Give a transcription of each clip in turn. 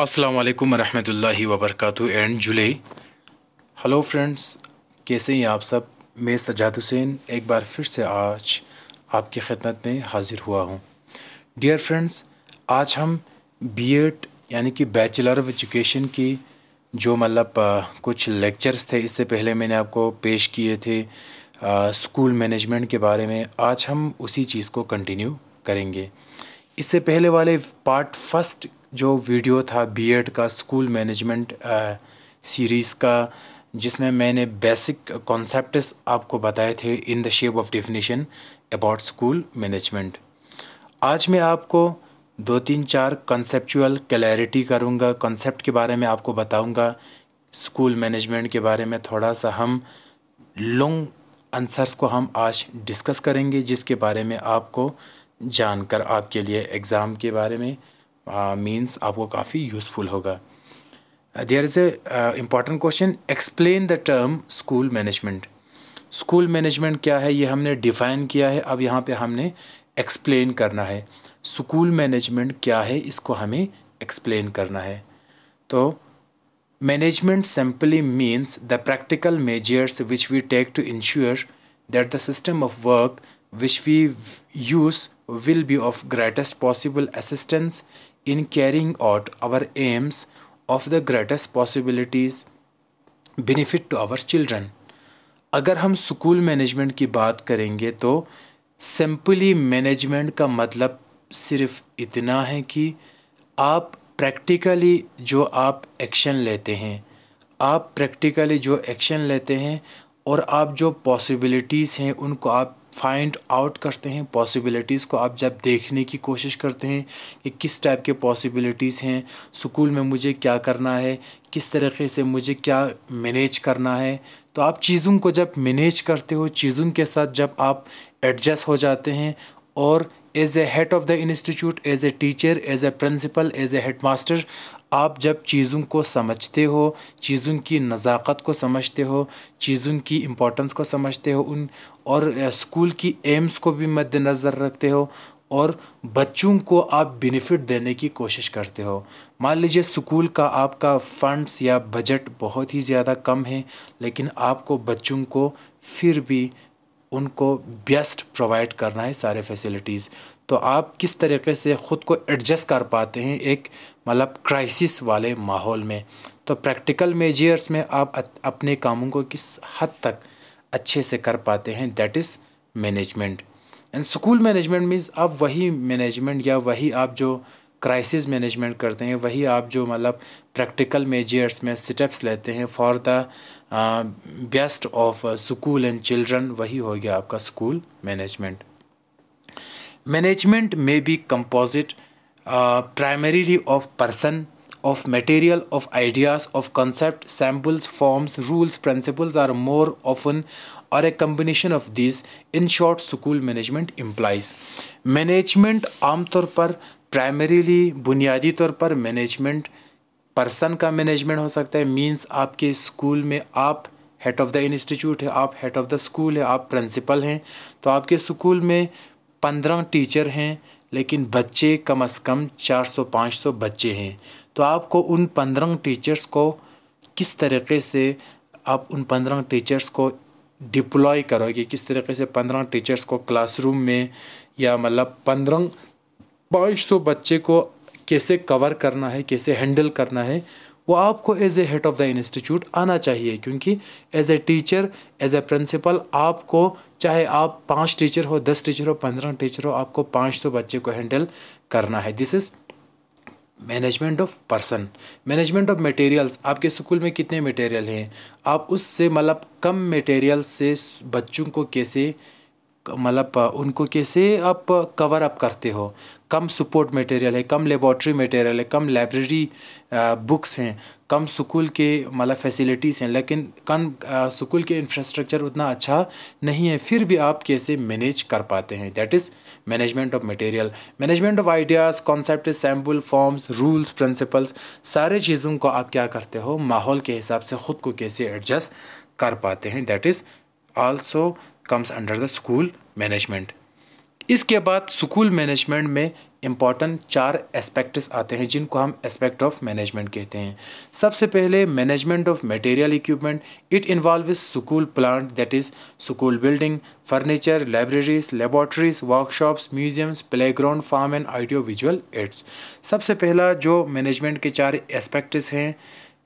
अस्सलाम वालेकुम रहमतुल्लाहि व बरकातहू एंड जुले हेलो फ्रेंड्स कैसे हैं आप सब मैं सजाद हुसैन एक बार फिर से आज आपकी खिदमत में हाज़िर हुआ हूँ डियर फ्रेंड्स आज हम बीएड यानी कि बैचलर ऑफ एजुकेशन की जो मतलब कुछ लेक्चर्स थे इससे पहले मैंने आपको पेश किए थे स्कूल मैनेजमेंट के बारे में आज हम उसी चीज़ को कंटिन्यू करेंगे इससे पहले वाले पार्ट फर्स्ट जो वीडियो था बीएड का स्कूल मैनेजमेंट सीरीज़ का जिसमें मैंने बेसिक कॉन्सेप्ट आपको बताए थे in the shape of definition about school management आज मैं आपको दो तीन चार कंसेप्चुअल क्लैरिटी करूँगा कॉन्सेप्ट के बारे में आपको बताऊँगा स्कूल मैनेजमेंट के बारे में थोड़ा सा हम लॉन्ग आंसर्स को हम आज डिस्कस करेंगे जिसके बारे में आपको जानकर आपके लिए एग्ज़ाम के बारे में मीन्स आपको काफ़ी यूज़फुल होगा there is a important question explain the term school management school management क्या है ये हमने डिफ़ाइन किया है अब यहाँ पे हमने एक्सप्लेन करना है स्कूल मैनेजमेंट क्या है इसको हमें एक्सप्लेन करना है तो management simply means the practical measures which we take to ensure that the system of work which we use will be of greatest possible assistance in carrying out our aims of the greatest possibilities benefit to our children अगर हम school management की बात करेंगे तो simply management का मतलब सिर्फ इतना है कि आप प्रैक्टिकली जो आप एक्शन लेते हैं आप प्रैक्टिकली जो एक्शन लेते हैं और आप जो पॉसिबिलिटीज़ हैं उनको आप फाइंड आउट करते हैं पॉसिबिलिटीज़ को आप जब देखने की कोशिश करते हैं कि किस टाइप के पॉसिबिलिटीज़ हैं स्कूल में मुझे क्या करना है किस तरीके से मुझे क्या मैनेज करना है तो आप चीज़ों को जब मैनेज करते हो चीज़ों के साथ जब आप एडजस्ट हो जाते हैं और as a head of the institute as a teacher as a principal as a head master आप जब चीज़ों को समझते हो चीज़ों की नज़ाकत को समझते हो चीज़ों की इम्पोर्टेंस को समझते हो उन और स्कूल की एम्स को भी मद्दनज़र रखते हो और बच्चों को आप बेनिफिट देने की कोशिश करते हो मान लीजिए स्कूल का आपका फंड्स या बजट बहुत ही ज़्यादा कम है लेकिन आपको बच्चों को फिर भी उनको बेस्ट प्रोवाइड करना है सारे फैसिलिटीज़ तो आप किस तरीके से ख़ुद को एडजस्ट कर पाते हैं एक मतलब क्राइसिस वाले माहौल में तो प्रैक्टिकल मेजर्स में आप अपने कामों को किस हद तक अच्छे से कर पाते हैं that is management and school management means आप वही मैनेजमेंट या वही आप जो क्राइसिस मैनेजमेंट करते हैं वही आप जो मतलब प्रैक्टिकल मेजर्स में स्टेप्स लेते हैं for the best of school and children वही हो गया आपका स्कूल मैनेजमेंट मैनेजमेंट में be composite primarily of person of material of ideas of concept samples forms rules principles are more often or a combination of these in short school management implies management आमतौर पर primarily बुनियादी तौर पर management person का management हो सकता है means आपके स्कूल में आप हेड ऑफ़ द इंस्टीट्यूट है आप हेड ऑफ़ द स्कूल है आप प्रिंसिपल हैं तो आपके स्कूल में पंद्रह टीचर हैं लेकिन बच्चे कम अज़ कम चार सौ पाँच सौ बच्चे हैं तो आपको उन पंद्रह टीचर्स को किस तरीके से आप उन पंद्रह टीचर्स को डिप्लॉय करोगे किस तरीके से पंद्रह टीचर्स को क्लासरूम में या मतलब पंद्रह बाईस सौ बच्चे को कैसे कवर करना है कैसे हैंडल करना है वो आपको as a head of the institute आना चाहिए क्योंकि as a teacher as a principal आपको चाहे आप पांच टीचर हो दस टीचर हो पंद्रह टीचर हो आपको पाँच सौ बच्चे को हैंडल करना है this is management of person management of materials आपके स्कूल में कितने मटेरियल हैं आप उससे मतलब कम मटेरियल से बच्चों को कैसे मतलब उनको कैसे आप कवर अप करते हो कम सपोर्ट मटेरियल है कम लेबॉर्ट्री मटेरियल है कम लाइब्रेरी बुक्स हैं कम स्कूल के मतलब फैसिलिटीज़ हैं लेकिन कम स्कूल के इंफ्रास्ट्रक्चर उतना अच्छा नहीं है फिर भी आप कैसे मैनेज कर पाते हैं that is management of material management of ideas concept sample forms rules principles सारे चीज़ों को आप क्या करते हो माहौल के हिसाब से ख़ुद को कैसे एडजस्ट कर पाते हैं that is also comes under the school management इसके बाद स्कूल मैनेजमेंट में इम्पॉर्टेंट चार एस्पेक्ट्स आते हैं जिनको हम एस्पेक्ट ऑफ मैनेजमेंट कहते हैं सबसे पहले management of material equipment it involve school plant that is school building furniture libraries laboratories workshops museums playground farm and audio visual aids सबसे पहला जो मैनेजमेंट के चार एस्पेक्ट्स हैं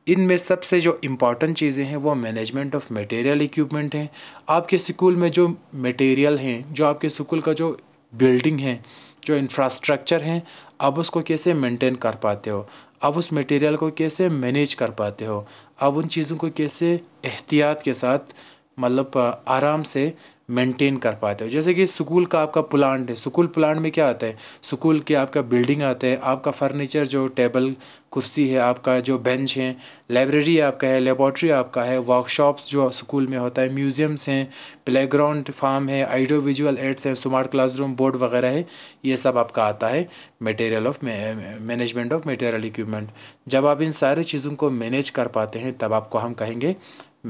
इनमें सबसे जो इम्पॉर्टेंट चीज़ें हैं वो मैनेजमेंट ऑफ मटेरियल इक्विपमेंट हैं आपके स्कूल में जो मटेरियल हैं जो आपके स्कूल का जो बिल्डिंग है जो इंफ्रास्ट्रक्चर है आप उसको कैसे मेंटेन कर पाते हो आप उस मटेरियल को कैसे मैनेज कर पाते हो आप उन चीज़ों को कैसे एहतियात के साथ मतलब आराम से मेंटेन कर पाते हो जैसे कि स्कूल का आपका प्लांट है स्कूल प्लांट में क्या आता है स्कूल के आपका बिल्डिंग आता है आपका फर्नीचर जो टेबल कुर्सी है आपका जो बेंच है लाइब्रेरी आपका है लेबॉट्री आपका है वर्कशॉप्स जो स्कूल में होता है म्यूज़ियम्स हैं प्ले ग्राउंड फार्म है आइडियो विजुअल एड्स हैं स्मार्ट क्लासरूम बोर्ड वगैरह है ये सब आपका आता है material of management of material equipment जब आप इन सारी चीज़ों को मैनेज कर पाते हैं तब आपको हम कहेंगे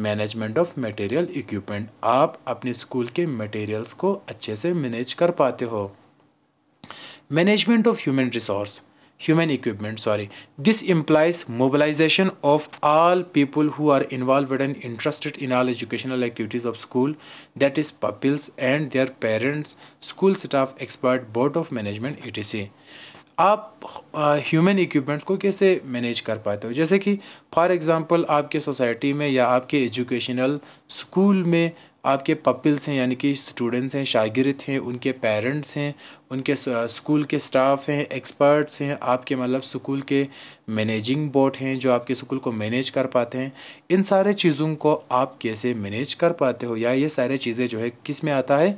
मैनेजमेंट ऑफ मटेरियल इक्विपमेंट आप अपने स्कूल के मटेरियल्स को अच्छे से मैनेज कर पाते हो management of human resource human equipment sorry this employees mobilization of all people who are involve and interested in all educational activities of school that is pupils and their parents school staff expert board of management E T C आप human equipments को कैसे manage कर पाते हो जैसे कि for example आपके society में या आपके एजुकेशनल स्कूल में आपके पपल्स हैं यानी कि स्टूडेंट्स हैं शागिर्द हैं उनके पेरेंट्स हैं उनके स्कूल के स्टाफ हैं एक्सपर्ट्स हैं आपके मतलब स्कूल के मैनेजिंग बोर्ड हैं जो आपके स्कूल को मैनेज कर पाते हैं इन सारे चीज़ों को आप कैसे मैनेज कर पाते हो या ये सारे चीज़ें जो है किस में आता है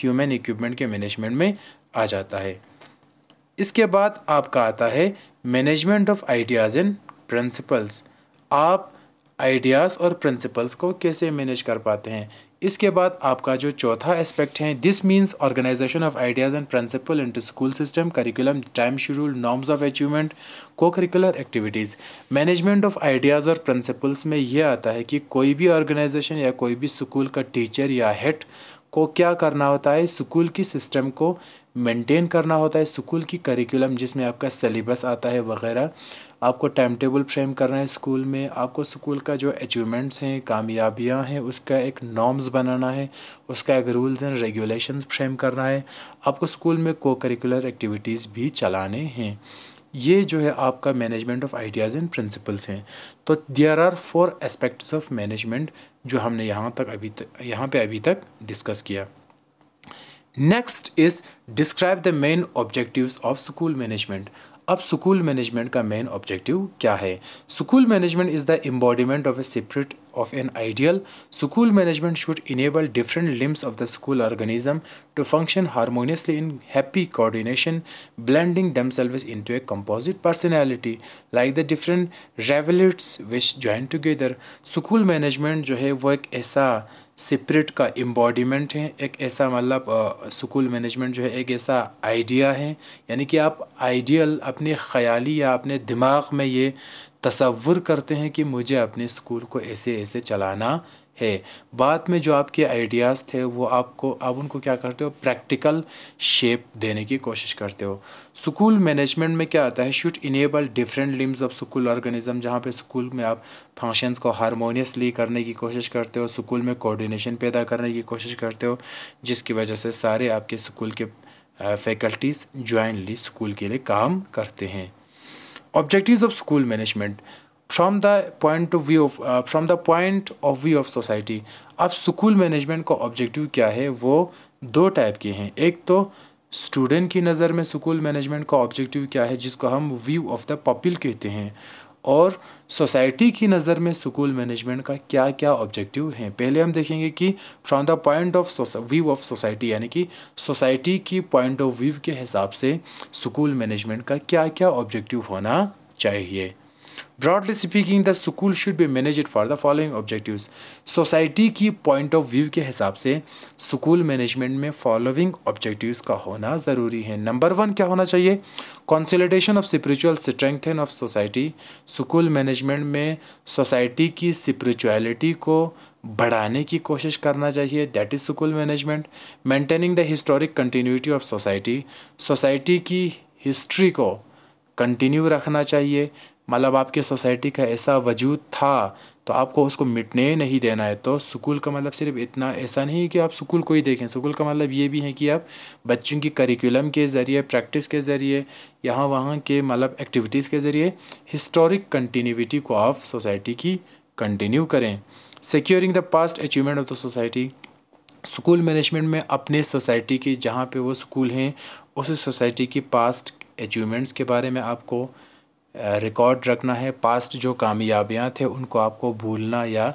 ह्यूमन इक्विपमेंट के मैनेजमेंट में आ जाता है इसके बाद आपका आता है management of ideas and principles आप आइडियाज़ और प्रिंसिपल्स को कैसे मैनेज कर पाते हैं इसके बाद आपका जो चौथा एस्पेक्ट है this means organization of ideas and principle in school system curriculum time schedule norms of achievement co-curricular activities management of ideas और प्रिंसिपल्स में यह आता है कि कोई भी ऑर्गेनाइजेशन या कोई भी स्कूल का टीचर या हेड को क्या करना होता है स्कूल की सिस्टम को मेंटेन करना होता है स्कूल की करिकुलम जिसमें आपका सिलेबस आता है वगैरह आपको टाइम टेबल फ्रेम करना है स्कूल में आपको स्कूल का जो अचीवमेंट्स हैं कामयाबियां हैं उसका एक नॉर्म्स बनाना है उसका एक रूल्स एंड रेगुलेशंस फ्रेम करना है आपको स्कूल में को करिकुलर एक्टिविटीज़ भी चलाने हैं ये जो है आपका management of ideas and principles हैं तो there are four aspects of management जो हमने यहाँ तक अभी तक यहाँ पे अभी तक डिस्कस किया next is describe the main objectives of school management अब स्कूल मैनेजमेंट का मेन ऑब्जेक्टिव क्या है school management is the embodiment of a separate of an ideal, school management should enable different limbs of the school organism to function harmoniously in happy coordination, blending themselves into a composite personality, like the different rivulets which join together. School management jo hai wo ek aisa separate का embodiment है एक ऐसा मतलब school management जो है एक ऐसा idea है यानी कि आप आइडियल अपने ख्याली या अपने दिमाग में ये तसवुर करते हैं कि मुझे अपने स्कूल को ऐसे ऐसे चलाना है बाद में जो आपके आइडियाज़ थे वो आपको आप उनको क्या करते हो प्रैक्टिकल शेप देने की कोशिश करते हो स्कूल मैनेजमेंट में क्या आता है should enable different limbs of school organism जहाँ पे स्कूल में आप फंक्शंस को हारमोनियसली करने की कोशिश करते हो स्कूल में कोऑर्डिनेशन पैदा करने की कोशिश करते हो जिसकी वजह से सारे आपके स्कूल के फैकल्टीज़ ज्वाइंटली स्कूल के लिए काम करते हैं objectives of school management from the point of view of from the point of view of society अब स्कूल मैनेजमेंट का ऑब्जेक्टिव क्या है वो दो टाइप के हैं एक तो स्टूडेंट की नज़र में स्कूल मैनेजमेंट का ऑब्जेक्टिव क्या है जिसको हम व्यू ऑफ द पॉपिल कहते हैं और सोसाइटी की नज़र में स्कूल मैनेजमेंट का क्या क्या ऑब्जेक्टिव हैं पहले हम देखेंगे कि from the point of view of society यानी कि सोसाइटी की पॉइंट ऑफ व्यू के हिसाब से स्कूल मैनेजमेंट का क्या क्या ऑब्जेक्टिव होना चाहिए broadly speaking the school should be manage for the following objective society की पॉइंट ऑफ व्यू के हिसाब से स्कूल मैनेजमेंट में फॉलोइंग ऑब्जेक्टिव का होना ज़रूरी है नंबर वन क्या होना चाहिए consolidation of strength strengthen of society school management में सोसाइटी की स्परिचुअलिटी को बढ़ाने की कोशिश करना चाहिए that is school management maintaining the historic continuity of society society की हिस्ट्री को कंटिन्यू रखना चाहिए मतलब आपके सोसाइटी का ऐसा वजूद था तो आपको उसको मिटने नहीं देना है तो स्कूल का मतलब सिर्फ इतना ऐसा नहीं है कि आप स्कूल को ही देखें स्कूल का मतलब ये भी है कि आप बच्चों की करिकुलम के ज़रिए प्रैक्टिस के ज़रिए यहाँ वहाँ के मतलब एक्टिविटीज़ के ज़रिए हिस्टोरिक कंटिन्यूटी को आप सोसाइटी की कंटिन्यू करें securing the past achievement of the society school management में अपने सोसाइटी के जहाँ पे वो स्कूल हैं उस सोसाइटी की पास्ट अचीवमेंट्स के बारे में आपको रिकॉर्ड रखना है पास्ट जो कामयाबियाँ थे उनको आपको भूलना या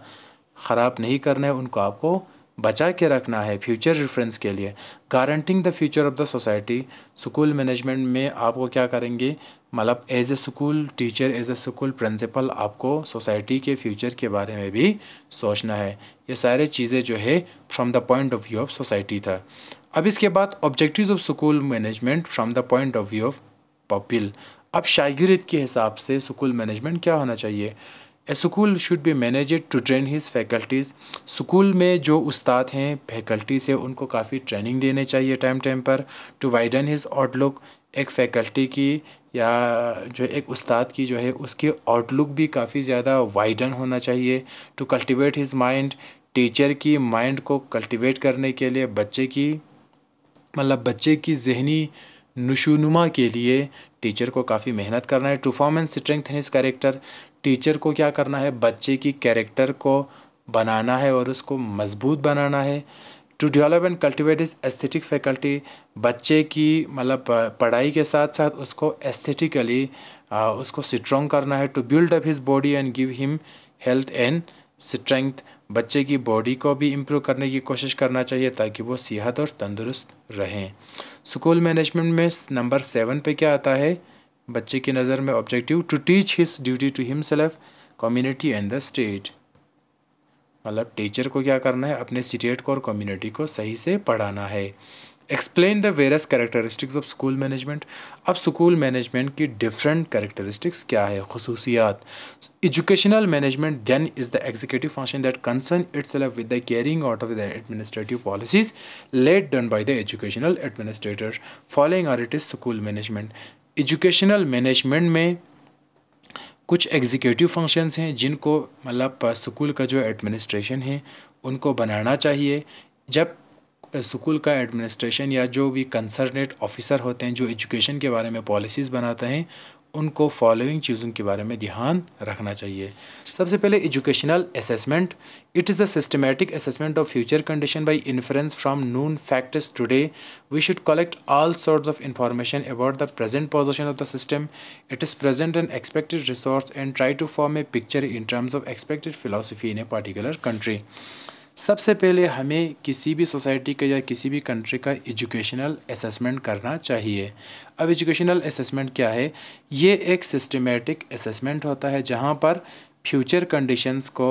ख़राब नहीं करना है उनको आपको बचा के रखना है फ्यूचर रेफरेंस के लिए guaranteeing the future of the society school management में आपको क्या करेंगे मतलब as a school teacher as a school principal आपको सोसाइटी के फ्यूचर के बारे में भी सोचना है ये सारे चीज़ें जो है from the point of view of society था अब इसके बाद objectives of school management from the point of view of pupil अब शागिर्द के हिसाब से स्कूल मैनेजमेंट क्या होना चाहिए a school should be managed to train his faculties school में जो उस्ताद हैं फैकल्टीज़ है उनको काफ़ी ट्रेनिंग देने चाहिए टाइम टाइम पर टू वाइडन हिज आउटलुक एक फैकल्टी की या जो एक उस्ताद की जो है उसकी आउटलुक भी काफ़ी ज़्यादा वाइडन होना चाहिए to cultivate his mind teacher की माइंड को कल्टिवेट करने के लिए बच्चे की मतलब बच्चे की जहनी नशोनुमा के लिए टीचर को काफ़ी मेहनत करना है to form and in his character teacher को क्या करना है बच्चे की कैरेक्टर को बनाना है और उसको मजबूत बनाना है to develop and cultivate is aesthetic faculty बच्चे की मतलब पढ़ाई के साथ साथ उसको एस्थेटिकली उसको स्ट्रॉन्ग करना है to build up his body and give him health and strength बच्चे की बॉडी को भी इम्प्रूव करने की कोशिश करना चाहिए ताकि वो सेहत और तंदुरुस्त रहें स्कूल मैनेजमेंट में नंबर सेवन पे क्या आता है बच्चे की नज़र में objective to teach his duty to himself community and the state मतलब टीचर को क्या करना है अपने स्टेट को और कम्युनिटी को सही से पढ़ाना है explain the various characteristics of school management अब स्कूल मैनेजमेंट की डिफरेंट करेक्टरिस्टिक्स क्या है खसूसियात educational management then is the executive function that concern itself with the carrying out of the administrative policies laid down by the educational administrator following are it is school management educational management में कुछ executive functions हैं जिनको मतलब school का जो administration है उनको बनाना चाहिए जब स्कूल का एडमिनिस्ट्रेशन या जो भी कंसर्नेट ऑफिसर होते हैं जो एजुकेशन के बारे में पॉलिसीज़ बनाते हैं उनको फॉलोइंग चीज़ों के बारे में ध्यान रखना चाहिए सबसे पहले educational assessment it is a systematic assessment of future condition by inference from known factors today we should collect all sorts of information about the present position of the system it is present and expected resource and try to form a picture in terms of expected philosophy in a particular country सबसे पहले हमें किसी भी society का या किसी भी country का एजुकेशनल असेसमेंट करना चाहिए अब एजुकेशनल असेसमेंट क्या है ये एक सिस्टमेटिक असेसमेंट होता है जहाँ पर फ्यूचर कंडीशंस को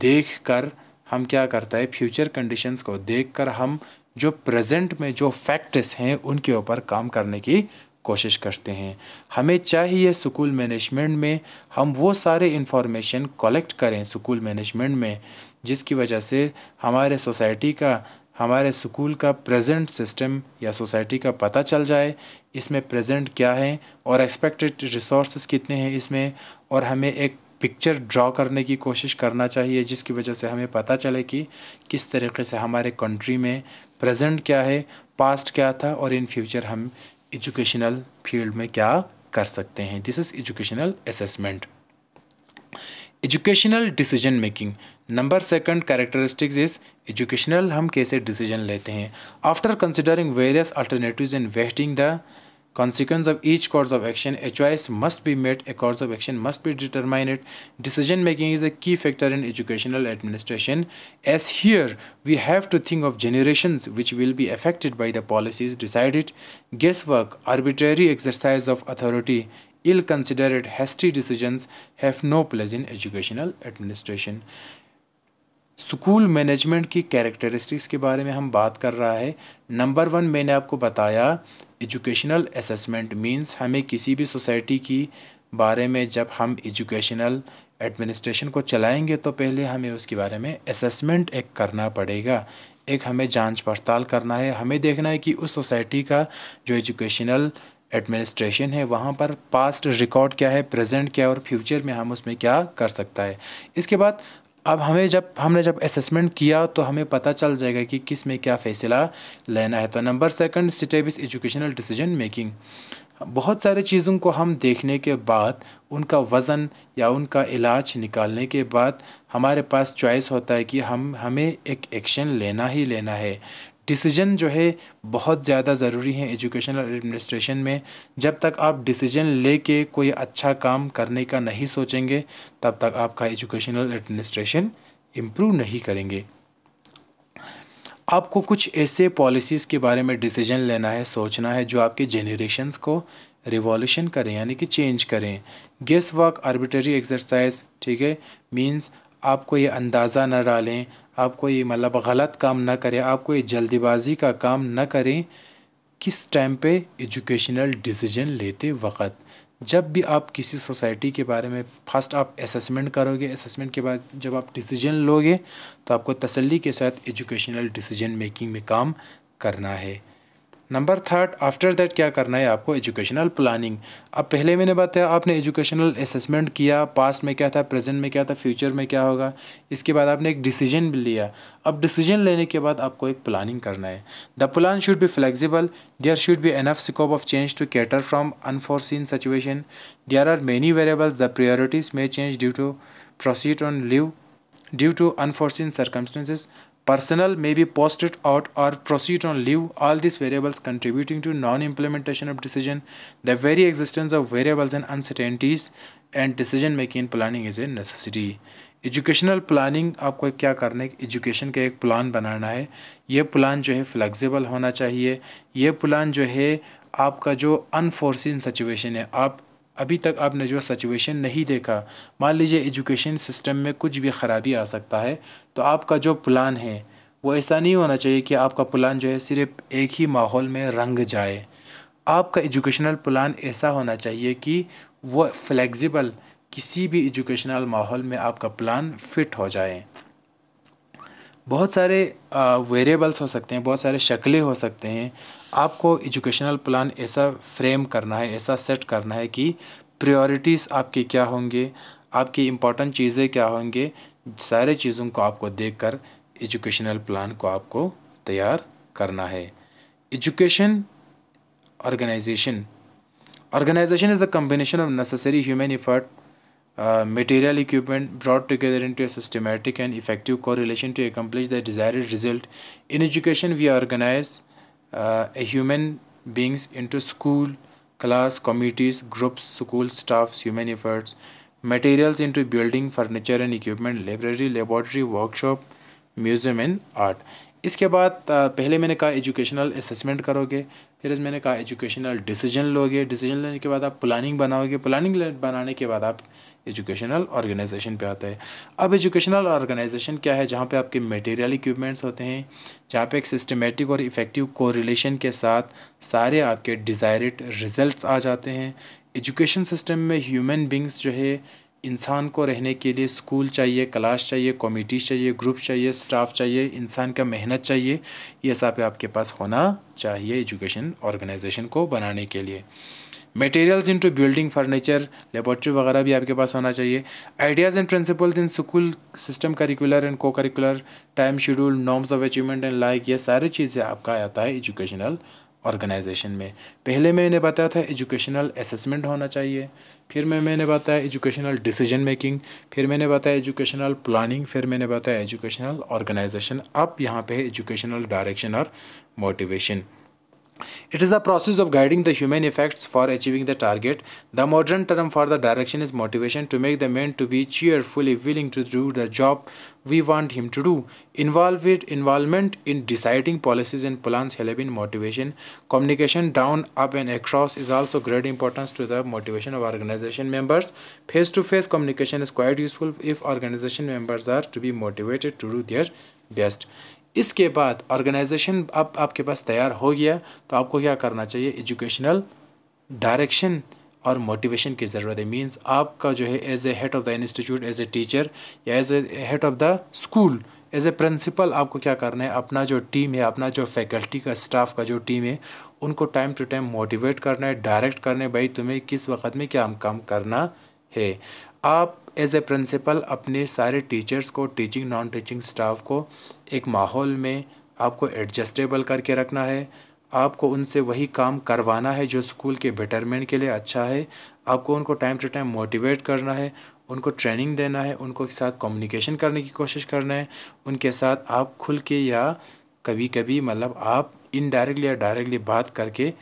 देख कर हम क्या करता है फ्यूचर कंडीशंस को देख कर हम जो प्रेजेंट में जो फैक्ट्स हैं उनके ऊपर काम करने की कोशिश करते हैं हमें चाहिए स्कूल मैनेजमेंट में हम वो सारे इन्फॉर्मेशन कलेक्ट करें स्कूल मैनेजमेंट में जिसकी वजह से हमारे सोसाइटी का हमारे स्कूल का प्रेजेंट सिस्टम या सोसाइटी का पता चल जाए इसमें प्रेजेंट क्या है और एक्सपेक्टेड रिसोर्स कितने हैं इसमें और हमें एक पिक्चर ड्रॉ करने की कोशिश करना चाहिए जिसकी वजह से हमें पता चले कि किस तरीके से हमारे कंट्री में प्रेजेंट क्या है पास्ट क्या था और इन फ्यूचर हम एजुकेशनल फील्ड में क्या कर सकते हैं this is educational assessment educational decision making Number second characteristics is educational. हम कैसे डिसीजन लेते हैं after considering various alternatives and vesting the consequence of each course of action a choice must be made a course of action must be determined decision making is a key factor in educational administration as here we have to think of generations which will be affected by the policies decided guesswork arbitrary exercise of authority ill considered hasty decisions have no place in educational administration school management की characteristics के बारे में हम बात कर रहा है number one मैंने आपको बताया एजुकेशनल असेसमेंट मींस हमें किसी भी सोसाइटी की बारे में जब हम एजुकेशनल एडमिनिस्ट्रेशन को चलाएंगे तो पहले हमें उसके बारे में असेसमेंट एक करना पड़ेगा एक हमें जांच पड़ताल करना है हमें देखना है कि उस सोसाइटी का जो एजुकेशनल एडमिनिस्ट्रेशन है वहाँ पर पास्ट रिकॉर्ड क्या है प्रेजेंट क्या है और फ्यूचर में हम उसमें क्या कर सकता है इसके बाद अब हमें जब हमने जब असेसमेंट किया तो हमें पता चल जाएगा कि किस में क्या फ़ैसला लेना है तो number second step is educational decision making बहुत सारे चीज़ों को हम देखने के बाद उनका वज़न या उनका इलाज निकालने के बाद हमारे पास चॉइस होता है कि हम हमें एक एक्शन लेना ही लेना है डिसीजन जो है बहुत ज़्यादा ज़रूरी है एजुकेशनल एडमिनिस्ट्रेशन में जब तक आप डिसीजन लेके कोई अच्छा काम करने का नहीं सोचेंगे तब तक आपका एजुकेशनल एडमिनिस्ट्रेशन इम्प्रूव नहीं करेंगे आपको कुछ ऐसे पॉलिसीज़ के बारे में डिसीजन लेना है सोचना है जो आपके जेनरेशन्स को रिवॉल्यूशन करें यानी कि चेंज करें गेस वर्क आर्बिटरी एक्सरसाइज ठीक है मींस आपको ये अंदाज़ा ना डालें आप कोई मतलब गलत काम ना करें आप कोई जल्दबाजी का काम ना करें किस टाइम पे एजुकेशनल डिसीजन लेते वक्त जब भी आप किसी सोसाइटी के बारे में फर्स्ट आप असेसमेंट करोगे असेसमेंट के बाद जब आप डिसीजन लोगे तो आपको तसल्ली के साथ एजुकेशनल डिसीजन मेकिंग में काम करना है नंबर थर्ड आफ्टर दैट क्या करना है आपको एजुकेशनल प्लानिंग अब पहले मैंने बताया आपने एजुकेशनल असेसमेंट किया पास्ट में क्या था प्रेजेंट में क्या था फ्यूचर में क्या होगा इसके बाद आपने एक डिसीजन भी लिया अब डिसीजन लेने के बाद आपको एक प्लानिंग करना है the plan should be flexible there should be enough scope of change to cater from unforeseen situation there are many variables the priorities may change due to proceed on live due to unforeseen circumstances personnel may be posted out or proceed on leave all these variables contributing to non-implementation of decision the very existence of variables and uncertainties and decision making planning is a necessity educational planning आपको क्या करना है education का एक plan बनाना है ये plan जो है फ्लेक्सिबल होना चाहिए ये प्लान जो है आपका जो अनफोर्सिन सिचुएशन है आप अभी तक आपने जो सिचुएशन नहीं देखा मान लीजिए एजुकेशन सिस्टम में कुछ भी ख़राबी आ सकता है तो आपका जो प्लान है वो ऐसा नहीं होना चाहिए कि आपका प्लान जो है सिर्फ एक ही माहौल में रंग जाए आपका एजुकेशनल प्लान ऐसा होना चाहिए कि वो फ्लेक्सिबल किसी भी एजुकेशनल माहौल में आपका प्लान फिट हो जाए बहुत सारे वेरिएबल्स हो सकते हैं बहुत सारे शक्लें हो सकते हैं आपको एजुकेशनल प्लान ऐसा फ्रेम करना है ऐसा सेट करना है कि प्रायोरिटीज़ आपके क्या होंगे आपकी इम्पॉर्टेंट चीज़ें क्या होंगे सारे चीज़ों को आपको देख कर एजुकेशनल प्लान को आपको तैयार करना है education organization organization is a combination of necessary human effort Uh, material equipment brought together into a systematic and effective correlation to accomplish the desired result. In education, we organize uh, a human beings into school, class, committees, groups, school staffs, human efforts, materials into building, furniture and equipment, library, laboratory, workshop, museum and art इसके बाद पहले मैंने कहा educational assessment करोगे फिर मैंने कहा educational decision लोगे डिसीजन लेने के बाद आप प्लानिंग बनाओगे प्लानिंग बनाने के बाद आप एजुकेशनल ऑर्गेनाइजेशन पे आता है अब एजुकेशनल ऑर्गेनाइजेशन क्या है जहाँ पे आपके मटेरियल इक्विपमेंट्स होते हैं जहाँ पे एक सिस्टमेटिक और इफ़ेक्टिव कोरिलेशन के साथ सारे आपके डिज़ायरेड रिजल्ट्स आ जाते हैं एजुकेशन सिस्टम में ह्यूमन बींग्स जो है इंसान को रहने के लिए स्कूल चाहिए क्लास चाहिए कमेटी चाहिए ग्रुप चाहिए स्टाफ चाहिए इंसान का मेहनत चाहिए ये सब आपके पास होना चाहिए एजुकेशन ऑर्गेनाइजेशन को बनाने के लिए materials to building furniture laboratory वगैरह भी आपके पास होना चाहिए ideas and principles in school system curricular and co-curricular time schedule norms of achievement and like ये सारी चीज़ें आपका आता है एजुकेशनल ऑर्गेनाइजेशन में पहले मैंने बताया था एजुकेशनल असेसमेंट होना चाहिए फिर मैं मैंने बताया एजुकेशनल डिसीजन मेकिंग फिर मैंने बताया एजुकेशनल प्लानिंग फिर मैंने बताया एजुकेशनल ऑर्गेनाइजेशन अब यहाँ पे है एजुकेशनल डायरेक्शन और motivation It is the process of guiding the human effects for achieving the target. The modern term for the direction is motivation to make the man to be cheerfully willing to do the job we want him to do. Involve involvement in deciding policies and plans help in motivation. Communication down, up and across is also great importance to the motivation of organization members. Face-to-face -face communication is quite useful if organization members are to be motivated to do their best. इसके बाद organisation अब आपके पास तैयार हो गया तो आपको क्या करना चाहिए एजुकेशनल डायरेक्शन और मोटिवेशन की ज़रूरत है मींस आपका जो है as a head of the institute as a teacher या as a head of the school as a principal आपको क्या करना है अपना जो टीम है अपना जो फैकल्टी का स्टाफ का जो टीम है उनको टाइम टू टाइम मोटिवेट करना है डायरेक्ट करना है भाई तुम्हें किस वक्त में क्या काम करना है आप एज ए प्रिंसिपल अपने सारे टीचर्स को टीचिंग नॉन टीचिंग स्टाफ को एक माहौल में आपको एडजस्टेबल करके रखना है आपको उनसे वही काम करवाना है जो स्कूल के बेटरमेंट के लिए अच्छा है आपको उनको टाइम टू टाइम मोटिवेट करना है उनको ट्रेनिंग देना है उनको के साथ कम्युनिकेशन करने की कोशिश करना है उनके साथ आप खुल के या कभी कभी मतलब आप इनडायरेक्टली या डायरेक्टली बात करके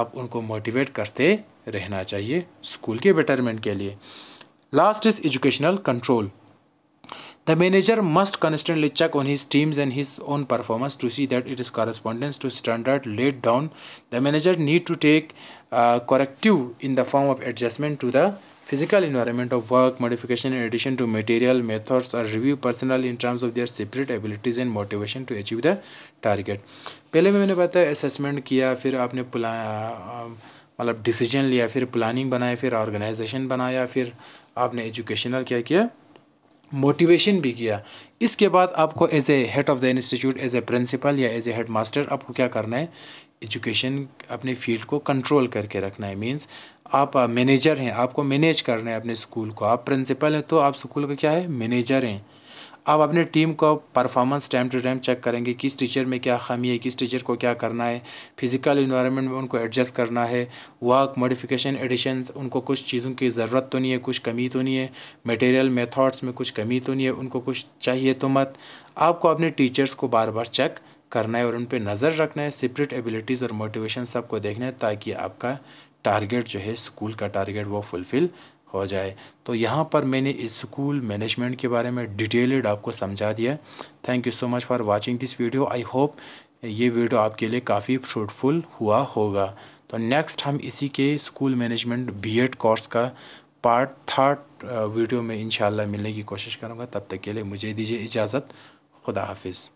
आप उनको मोटिवेट करते रहना चाहिए स्कूल के बेटरमेंट के लिए Last is educational control. The manager must constantly check on his teams and his own performance to see that it is correspondence to standard laid down. The manager need to take uh, corrective in the form of adjustment to the physical environment of work, modification in addition to material, methods or review personnel in terms of their separate abilities and motivation to achieve the target. पहले मैंने बताया assessment किया फिर आपने मतलब decision लिया फिर planning बनाया फिर organization बनाया फिर आपने एजुकेशनल क्या किया मोटिवेशन भी किया इसके बाद आपको as a head of the institute as a principal या एज ए हेड मास्टर आपको क्या करना है एजुकेशन अपने फील्ड को कंट्रोल करके रखना है मींस आप मैनेजर uh, हैं आपको मैनेज करना है अपने स्कूल को आप प्रिंसिपल हैं तो आप स्कूल का क्या है मैनेजर हैं आप अपने टीम का performance time to time check करेंगे किस टीचर में क्या खामी है किस टीचर को क्या करना है फिज़िकल इन्वायरमेंट में उनको एडजस्ट करना है वर्क मॉडिफिकेशन एडिशन उनको कुछ चीज़ों की ज़रूरत तो नहीं है कुछ कमी तो नहीं है मटेरियल मेथड्स में कुछ कमी तो नहीं है उनको कुछ चाहिए तो मत आपको अपने टीचर्स को बार बार चेक करना है और उन पर नज़र रखना है सेपरेट एबिलिटीज़ और मोटिवेशन सबको देखना है ताकि आपका टारगेट जो है स्कूल का टारगेट वो फुलफ़िल हो जाए तो यहाँ पर मैंने इस स्कूल मैनेजमेंट के बारे में डिटेलड आपको समझा दिया thank you so much for watching this video I hope ये वीडियो आपके लिए काफ़ी फ्रूटफुल हुआ होगा तो नेक्स्ट हम इसी के स्कूल मैनेजमेंट बी कोर्स का पार्ट थर्ड वीडियो में इनशाला मिलने की कोशिश करूँगा तब तक के लिए मुझे दीजिए इजाज़त खुदा हाफिज़